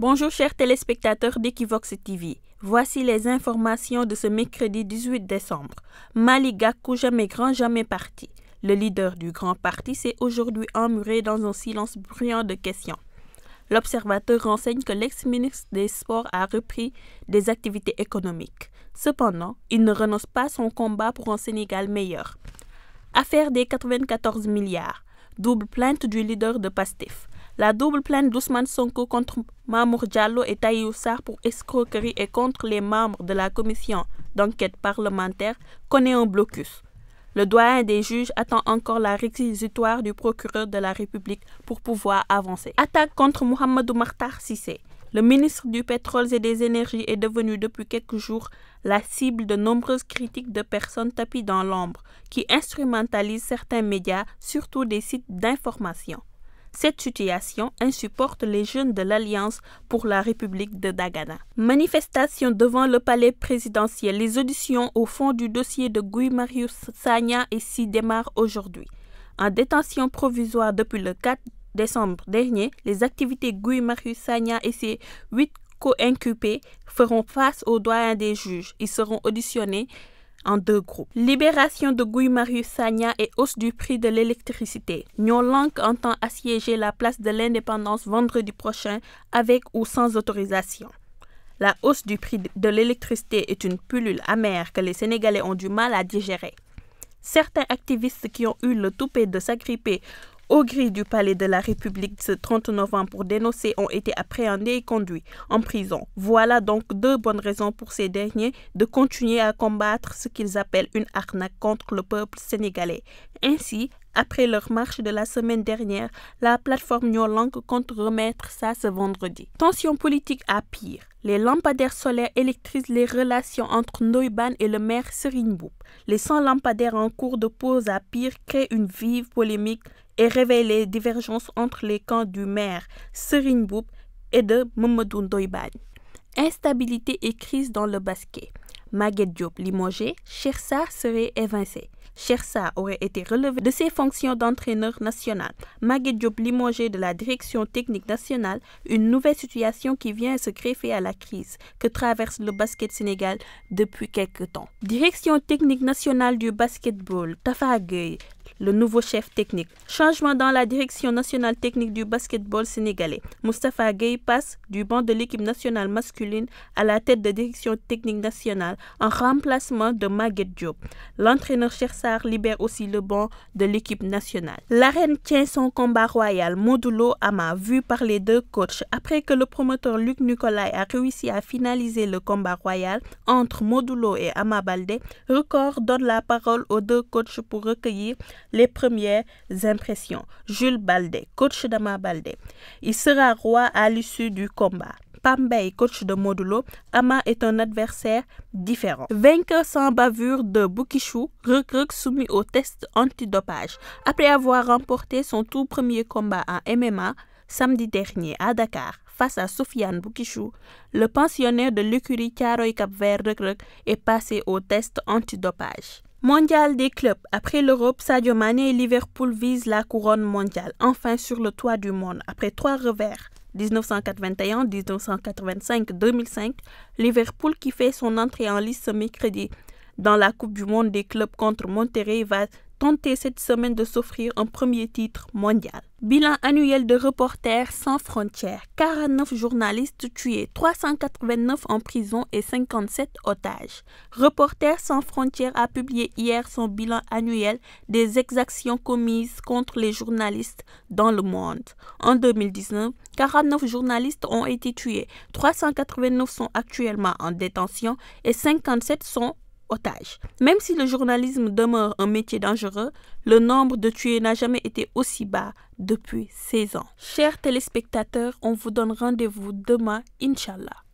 Bonjour chers téléspectateurs d'Equivox TV. Voici les informations de ce mercredi 18 décembre. Maliga jamais grand jamais parti. Le leader du grand parti s'est aujourd'hui emmuré dans un silence bruyant de questions. L'observateur renseigne que l'ex-ministre des Sports a repris des activités économiques. Cependant, il ne renonce pas à son combat pour un Sénégal meilleur. Affaire des 94 milliards. Double plainte du leader de PASTEF. La double plainte d'Ousmane Sonko contre Mamour Diallo et Taïou pour escroquerie et contre les membres de la commission d'enquête parlementaire connaît un blocus. Le doyen des juges attend encore la réquisitoire du procureur de la République pour pouvoir avancer. Attaque contre Mohamedou Martar Sissé. Le ministre du Pétrole et des Énergies est devenu depuis quelques jours la cible de nombreuses critiques de personnes tapies dans l'ombre qui instrumentalisent certains médias, surtout des sites d'information. Cette situation insupporte les jeunes de l'Alliance pour la République de Dagana. Manifestation devant le palais présidentiel. Les auditions au fond du dossier de Guy Marius Sagna et ses démarrent aujourd'hui. En détention provisoire depuis le 4 décembre dernier, les activités Guy Marius Sagna et ses huit co incupés feront face aux doigts des juges. Ils seront auditionnés en deux groupes. Libération de Guy Marius Sagna et hausse du prix de l'électricité. Lank entend assiéger la place de l'indépendance vendredi prochain avec ou sans autorisation. La hausse du prix de l'électricité est une pullule amère que les Sénégalais ont du mal à digérer. Certains activistes qui ont eu le toupet de s'agripper au grilles du palais de la République ce 30 novembre pour dénoncer ont été appréhendés et conduits en prison. Voilà donc deux bonnes raisons pour ces derniers de continuer à combattre ce qu'ils appellent une arnaque contre le peuple sénégalais. Ainsi, après leur marche de la semaine dernière, la plateforme Langue compte remettre ça ce vendredi. Tension politique à pire. Les lampadaires solaires électrisent les relations entre Noyban et le maire seringbou Les 100 lampadaires en cours de pause à pire créent une vive polémique et révèle les divergences entre les camps du maire Serine Boub et de Mamadou Ndoyban. Instabilité et crise dans le basket. Maguette Diop limogé, Chersa serait évincé. Chersa aurait été relevé de ses fonctions d'entraîneur national. Maguette Diop limogé de la direction technique nationale, une nouvelle situation qui vient se greffer à la crise que traverse le basket sénégal depuis quelques temps. Direction technique nationale du basketball, Tafa Gueye, le nouveau chef technique. Changement dans la direction nationale technique du basketball sénégalais. Mustapha Gay passe du banc de l'équipe nationale masculine à la tête de direction technique nationale en remplacement de Maguette Diop. L'entraîneur Chersar libère aussi le banc de l'équipe nationale. L'arène tient son combat royal Modulo Ama vu par les deux coachs après que le promoteur Luc Nicolai a réussi à finaliser le combat royal entre Modulo et Ama Balde. Record donne la parole aux deux coachs pour recueillir les premières impressions. Jules Balde, coach d'Ama Balde, Il sera roi à l'issue du combat. Pambay, coach de Modulo, Ama est un adversaire différent. Vainqueur sans bavure de Boukichou, Rukruk soumis au test antidopage. Après avoir remporté son tout premier combat en MMA samedi dernier à Dakar face à Sofiane Boukichou, le pensionnaire de l'écurie Tiaroy Cap Vert est passé au test antidopage. Mondial des clubs. Après l'Europe, Sadio Mane et Liverpool visent la couronne mondiale, enfin sur le toit du monde, après trois revers. 1981, 1985, 2005, Liverpool qui fait son entrée en lice ce mercredi dans la Coupe du monde des clubs contre Monterrey va tenté cette semaine de s'offrir un premier titre mondial. Bilan annuel de Reporters sans frontières, 49 journalistes tués, 389 en prison et 57 otages. Reporters sans frontières a publié hier son bilan annuel des exactions commises contre les journalistes dans le monde. En 2019, 49 journalistes ont été tués, 389 sont actuellement en détention et 57 sont même si le journalisme demeure un métier dangereux, le nombre de tués n'a jamais été aussi bas depuis 16 ans. Chers téléspectateurs, on vous donne rendez-vous demain, Inch'Allah.